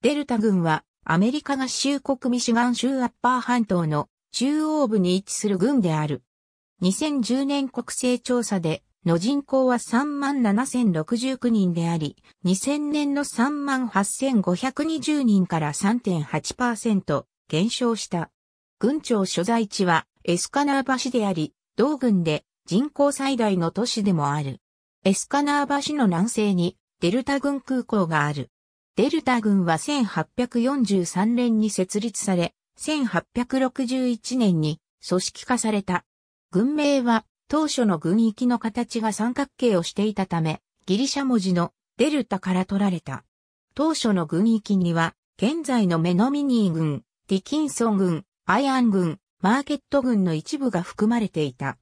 デルタ軍はアメリカ合衆国ミシガン州アッパー半島の中央部に位置する軍である。2010年国勢調査での人口は37,069人であり、2000年の38,520人から3.8%減少した。軍庁所在地はエスカナー橋であり、同軍で人口最大の都市でもある。エスカナー橋の南西にデルタ軍空港がある。デルタ軍は1843年に設立され、1861年に組織化された。軍名は当初の軍域の形が三角形をしていたため、ギリシャ文字のデルタから取られた。当初の軍域には、現在のメノミニー軍、ディキンソン軍、アイアン軍、マーケット軍の一部が含まれていた。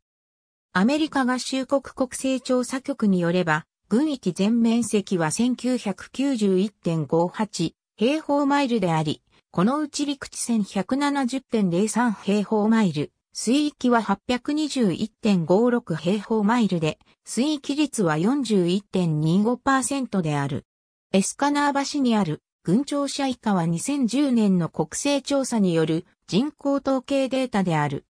アメリカ合衆国国勢調査局によれば、軍域全面積は1991.58平方マイルであり、このうち陸地線170.03平方マイル、水域は821.56平方マイルで、水域率は41.25%である。エスカナー橋にある軍庁舎以下は2010年の国勢調査による人口統計データである。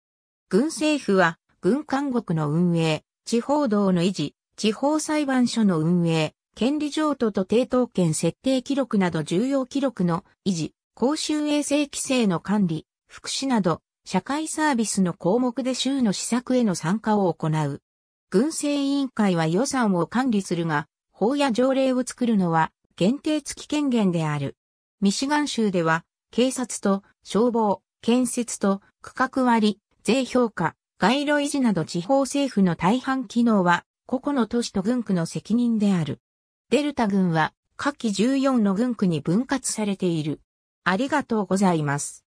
軍政府は軍監獄の運営、地方道の維持、地方裁判所の運営、権利譲渡と抵当権設定記録など重要記録の維持、公衆衛生規制の管理、福祉など、社会サービスの項目で州の施策への参加を行う。軍政委員会は予算を管理するが、法や条例を作るのは限定付き権限である。ミシガン州では、警察と消防、建設と区画割、税評価、街路維持など地方政府の大半機能は個々の都市と軍区の責任である。デルタ軍は、下記14の軍区に分割されている。ありがとうございます。